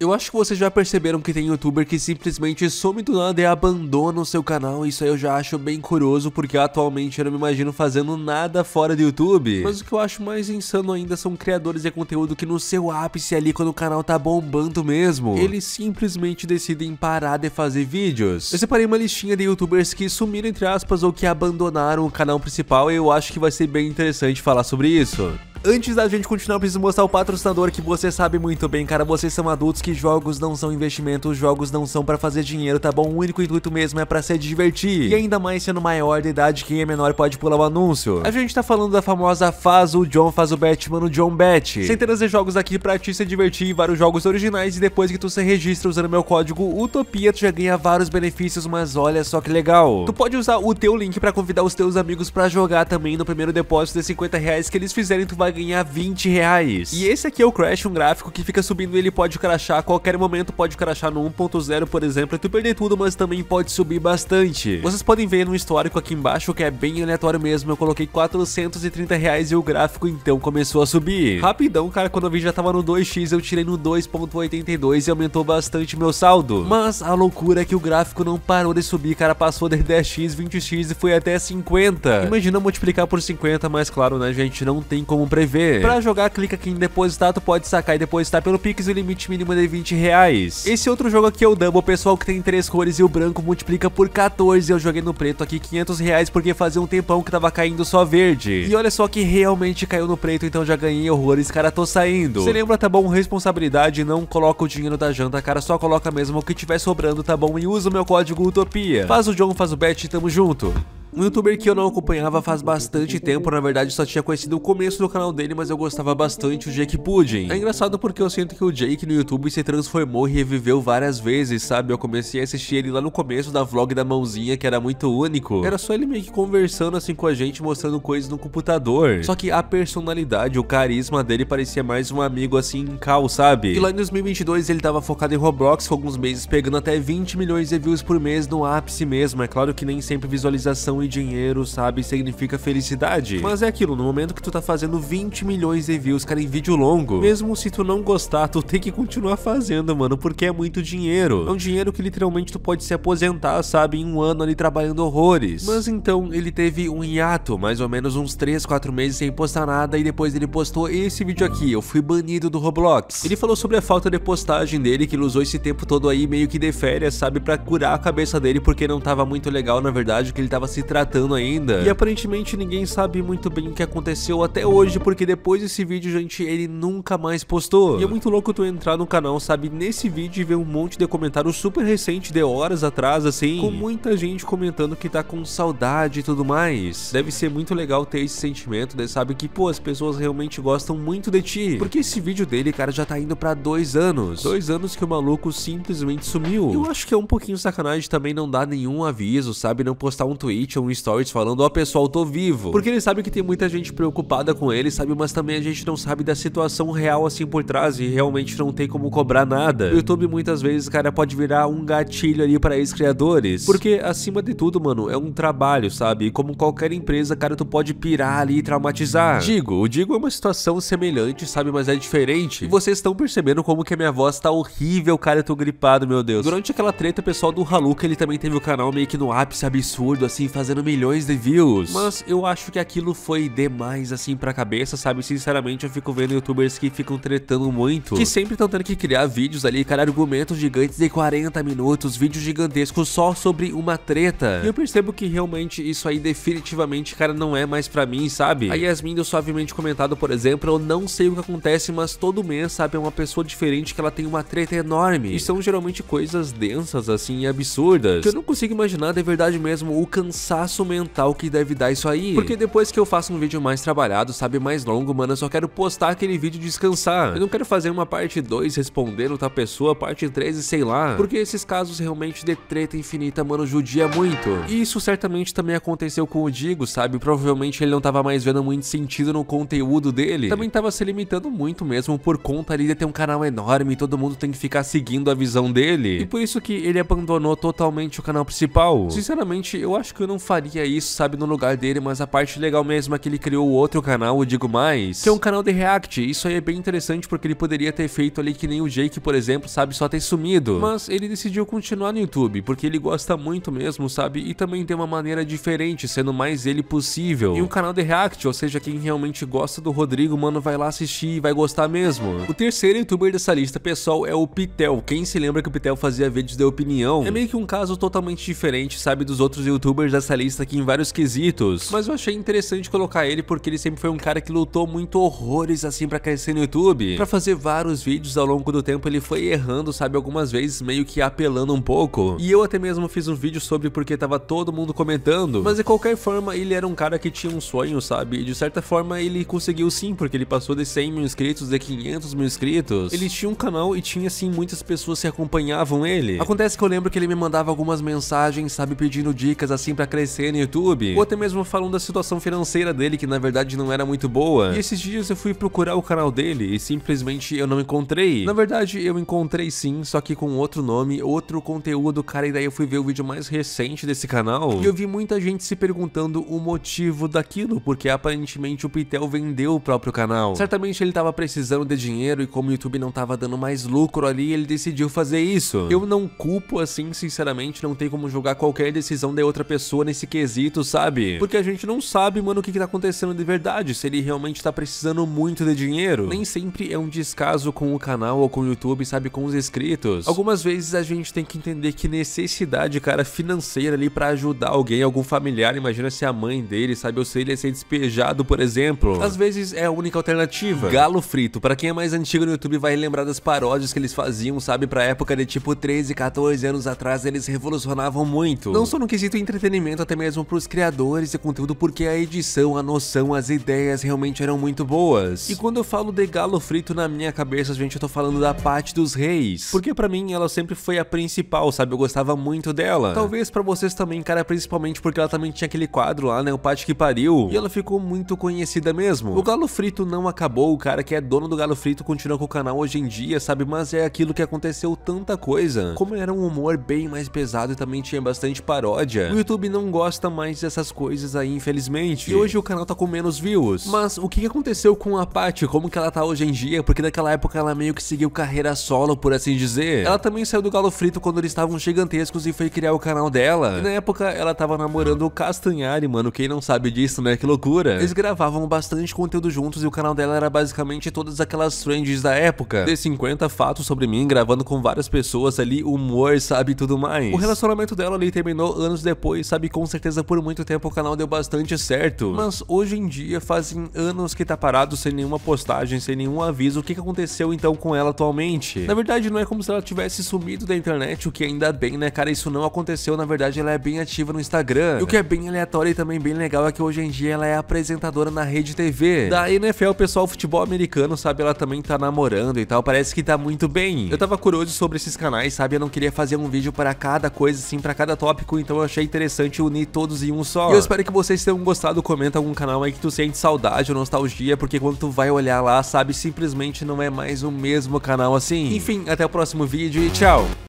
Eu acho que vocês já perceberam que tem youtuber que simplesmente some do nada e abandona o seu canal, isso aí eu já acho bem curioso, porque atualmente eu não me imagino fazendo nada fora do YouTube. Mas o que eu acho mais insano ainda são criadores de conteúdo que no seu ápice ali, quando o canal tá bombando mesmo, eles simplesmente decidem parar de fazer vídeos. Eu separei uma listinha de youtubers que sumiram, entre aspas, ou que abandonaram o canal principal, e eu acho que vai ser bem interessante falar sobre isso. Antes da gente continuar, eu preciso mostrar o patrocinador que você sabe muito bem, cara. Vocês são adultos que jogos não são investimentos, jogos não são para fazer dinheiro, tá bom? O único intuito mesmo é para se divertir. E ainda mais sendo maior de idade, quem é menor pode pular o anúncio. A gente tá falando da famosa Faz o John Faz o Batman mano, John Bat. Centenas de jogos aqui pra te se divertir, vários jogos originais e depois que tu se registra usando meu código UTOPIA, tu já ganha vários benefícios, mas olha só que legal. Tu pode usar o teu link para convidar os teus amigos para jogar também no primeiro depósito de 50 reais que eles fizerem, tu vai vai ganhar 20 reais. E esse aqui é o Crash, um gráfico que fica subindo ele pode crashar, a qualquer momento pode crashar no 1.0, por exemplo, e é tu perder tudo, mas também pode subir bastante. Vocês podem ver no histórico aqui embaixo que é bem aleatório mesmo, eu coloquei 430 reais e o gráfico então começou a subir. Rapidão, cara, quando eu vi já tava no 2x, eu tirei no 2.82 e aumentou bastante meu saldo. Mas a loucura é que o gráfico não parou de subir, cara, passou de 10x, 20x e foi até 50. Imagina multiplicar por 50, mas claro, né, gente, não tem como prever sobreviver. Para jogar, clica aqui em depositar, tu pode sacar e depositar pelo Pix o limite mínimo de 20 reais. Esse outro jogo aqui é o Dumbo, pessoal que tem três cores e o branco multiplica por 14. Eu joguei no preto aqui 500 reais porque fazia um tempão que tava caindo só verde. E olha só que realmente caiu no preto, então já ganhei horrores, cara, tô saindo. Você lembra, tá bom, responsabilidade, não coloca o dinheiro da janta, cara, só coloca mesmo o que tiver sobrando, tá bom? E usa o meu código UTOPIA. Faz o John, faz o bet, tamo junto. Um youtuber que eu não acompanhava faz bastante tempo, na verdade só tinha conhecido o começo do canal dele, mas eu gostava bastante o Jake Pudding. É engraçado porque eu sinto que o Jake no YouTube se transformou e reviveu várias vezes, sabe? Eu comecei a assistir ele lá no começo da vlog da mãozinha, que era muito único. Era só ele meio que conversando assim com a gente, mostrando coisas no computador. Só que a personalidade, o carisma dele parecia mais um amigo assim em cal, sabe? E lá em 2022 ele tava focado em Roblox, com alguns meses pegando até 20 milhões de views por mês no ápice mesmo. É claro que nem sempre visualização e dinheiro, sabe, significa felicidade. Mas é aquilo, no momento que tu tá fazendo 20 milhões de views, cara, em vídeo longo, mesmo se tu não gostar, tu tem que continuar fazendo, mano, porque é muito dinheiro. É um dinheiro que literalmente tu pode se aposentar, sabe, em um ano ali trabalhando horrores. Mas então ele teve um hiato, mais ou menos uns 3, 4 meses sem postar nada e depois ele postou esse vídeo aqui, eu fui banido do Roblox. Ele falou sobre a falta de postagem dele, que ele usou esse tempo todo aí meio que de férias, sabe, pra curar a cabeça dele porque não tava muito legal, na verdade, que ele tava se tratando ainda. E aparentemente ninguém sabe muito bem o que aconteceu até hoje, porque depois desse vídeo, gente, ele nunca mais postou. E é muito louco tu entrar no canal, sabe, nesse vídeo e ver um monte de comentário super recente de horas atrás, assim, com muita gente comentando que tá com saudade e tudo mais. Deve ser muito legal ter esse sentimento, né, sabe, que, pô, as pessoas realmente gostam muito de ti. Porque esse vídeo dele, cara, já tá indo pra dois anos. Dois anos que o maluco simplesmente sumiu. Eu acho que é um pouquinho sacanagem também não dar nenhum aviso, sabe, não postar um tweet postam um stories falando, ó oh, pessoal, tô vivo. Porque ele sabe que tem muita gente preocupada com ele sabe? Mas também a gente não sabe da situação real assim por trás e realmente não tem como cobrar nada. O YouTube muitas vezes, cara, pode virar um gatilho ali para ex criadores. Porque acima de tudo, mano, é um trabalho, sabe? E como qualquer empresa, cara, tu pode pirar ali e traumatizar. Digo, o Digo é uma situação semelhante, sabe? Mas é diferente. E vocês estão percebendo como que a minha voz tá horrível, cara, eu tô gripado, meu Deus. Durante aquela treta, o pessoal do Haluca, ele também teve o canal meio que no ápice absurdo, assim, fazendo fazendo milhões de views. Mas eu acho que aquilo foi demais assim pra cabeça, sabe? Sinceramente, eu fico vendo youtubers que ficam tretando muito, que sempre estão tendo que criar vídeos ali, cara, argumentos gigantes de 40 minutos, vídeos gigantescos só sobre uma treta. E eu percebo que realmente isso aí definitivamente, cara, não é mais pra mim, sabe? A Yasmin deu suavemente comentado, por exemplo, eu não sei o que acontece, mas todo mês, sabe, é uma pessoa diferente que ela tem uma treta enorme. E são geralmente coisas densas, assim, absurdas, que eu não consigo imaginar de verdade mesmo o cansaço espaço mental que deve dar isso aí. Porque depois que eu faço um vídeo mais trabalhado, sabe, mais longo, mano, eu só quero postar aquele vídeo e descansar. Eu não quero fazer uma parte 2 respondendo outra pessoa, parte 3 e sei lá. Porque esses casos realmente de treta infinita, mano, judia muito. E isso certamente também aconteceu com o Digo, sabe? Provavelmente ele não tava mais vendo muito sentido no conteúdo dele. Também tava se limitando muito mesmo por conta ali de ter um canal enorme e todo mundo tem que ficar seguindo a visão dele. E por isso que ele abandonou totalmente o canal principal. Sinceramente, eu acho que eu não faria isso, sabe, no lugar dele, mas a parte legal mesmo é que ele criou outro canal, eu digo mais, que é um canal de react. Isso aí é bem interessante porque ele poderia ter feito ali que nem o Jake, por exemplo, sabe, só ter sumido. Mas ele decidiu continuar no YouTube, porque ele gosta muito mesmo, sabe, e também tem uma maneira diferente, sendo mais ele possível. E um canal de react, ou seja, quem realmente gosta do Rodrigo, mano, vai lá assistir e vai gostar mesmo. O terceiro youtuber dessa lista, pessoal, é o Pitel. Quem se lembra que o Pitel fazia vídeos de opinião? É meio que um caso totalmente diferente, sabe, dos outros youtubers dessa lista especialista aqui em vários quesitos, mas eu achei interessante colocar ele porque ele sempre foi um cara que lutou muito horrores assim pra crescer no YouTube. Pra fazer vários vídeos ao longo do tempo ele foi errando, sabe, algumas vezes meio que apelando um pouco. E eu até mesmo fiz um vídeo sobre porque tava todo mundo comentando, mas de qualquer forma ele era um cara que tinha um sonho, sabe, e de certa forma ele conseguiu sim, porque ele passou de 100 mil inscritos, de 500 mil inscritos. Ele tinha um canal e tinha assim muitas pessoas que acompanhavam ele. Acontece que eu lembro que ele me mandava algumas mensagens, sabe, pedindo dicas assim pra crescer PCN no YouTube, ou até mesmo falando da situação financeira dele, que na verdade não era muito boa. E esses dias eu fui procurar o canal dele e simplesmente eu não encontrei. Na verdade, eu encontrei sim, só que com outro nome, outro conteúdo, cara, e daí eu fui ver o vídeo mais recente desse canal e eu vi muita gente se perguntando o motivo daquilo, porque aparentemente o Pitel vendeu o próprio canal. Certamente ele tava precisando de dinheiro e como o YouTube não tava dando mais lucro ali, ele decidiu fazer isso. Eu não culpo assim, sinceramente, não tem como julgar qualquer decisão de outra pessoa nesse quesito, sabe? Porque a gente não sabe, mano, o que, que tá acontecendo de verdade, se ele realmente tá precisando muito de dinheiro. Nem sempre é um descaso com o canal ou com o YouTube, sabe, com os inscritos. Algumas vezes a gente tem que entender que necessidade, cara, financeira ali para ajudar alguém, algum familiar, imagina se a mãe dele, sabe, ou se ele ia ser despejado, por exemplo. Às vezes é a única alternativa. Galo frito, para quem é mais antigo no YouTube vai lembrar das paródias que eles faziam, sabe, pra época de tipo 13, 14 anos atrás, eles revolucionavam muito. Não só no quesito entretenimento, agradecimento até mesmo para os criadores de conteúdo porque a edição, a noção, as ideias realmente eram muito boas. E quando eu falo de galo frito na minha cabeça, gente, eu tô falando da parte dos Reis, porque para mim ela sempre foi a principal, sabe? Eu gostava muito dela. Talvez para vocês também, cara, principalmente porque ela também tinha aquele quadro lá, né, o Pate que pariu, e ela ficou muito conhecida mesmo. O galo frito não acabou, o cara que é dono do galo frito continua com o canal hoje em dia, sabe? Mas é aquilo que aconteceu tanta coisa. Como era um humor bem mais pesado e também tinha bastante paródia. O YouTube não gosta mais dessas coisas aí, infelizmente. E hoje o canal tá com menos views. Mas o que aconteceu com a Paty? Como que ela tá hoje em dia? Porque naquela época ela meio que seguiu carreira solo, por assim dizer. Ela também saiu do Galo Frito quando eles estavam gigantescos e foi criar o canal dela. E na época ela tava namorando o Castanhari, mano. Quem não sabe disso, né? Que loucura. Eles gravavam bastante conteúdo juntos e o canal dela era basicamente todas aquelas trends da época. De 50 fatos sobre mim, gravando com várias pessoas ali, humor, sabe, tudo mais. O relacionamento dela ali terminou anos depois, sabe, com com certeza por muito tempo o canal deu bastante certo. Mas hoje em dia fazem anos que tá parado sem nenhuma postagem, sem nenhum aviso. O que, que aconteceu então com ela atualmente? Na verdade, não é como se ela tivesse sumido da internet, o que ainda bem, né, cara? Isso não aconteceu. Na verdade, ela é bem ativa no Instagram. E o que é bem aleatório e também bem legal é que hoje em dia ela é apresentadora na rede TV. Da NFL, pessoal, futebol americano, sabe? Ela também tá namorando e tal. Parece que tá muito bem. Eu tava curioso sobre esses canais, sabe? Eu não queria fazer um vídeo para cada coisa, assim, para cada tópico. Então eu achei interessante o unir todos em um só. E eu espero que vocês tenham gostado. Comenta algum canal aí que tu sente saudade ou nostalgia, porque quando tu vai olhar lá, sabe, simplesmente não é mais o mesmo canal assim. Enfim, até o próximo vídeo e tchau!